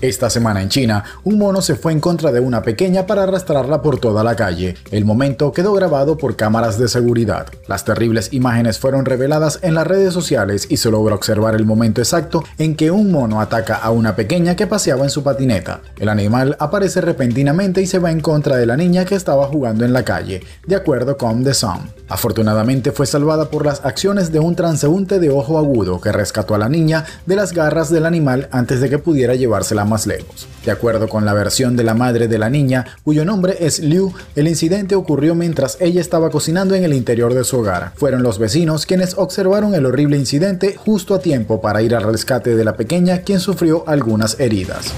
Esta semana en China, un mono se fue en contra de una pequeña para arrastrarla por toda la calle. El momento quedó grabado por cámaras de seguridad. Las terribles imágenes fueron reveladas en las redes sociales y se logra observar el momento exacto en que un mono ataca a una pequeña que paseaba en su patineta. El animal aparece repentinamente y se va en contra de la niña que estaba jugando en la calle, de acuerdo con The Sun. Afortunadamente fue salvada por las acciones de un transeúnte de ojo agudo que rescató a la niña de las garras del animal antes de que pudiera llevársela lejos. De acuerdo con la versión de la madre de la niña, cuyo nombre es Liu, el incidente ocurrió mientras ella estaba cocinando en el interior de su hogar. Fueron los vecinos quienes observaron el horrible incidente justo a tiempo para ir al rescate de la pequeña quien sufrió algunas heridas.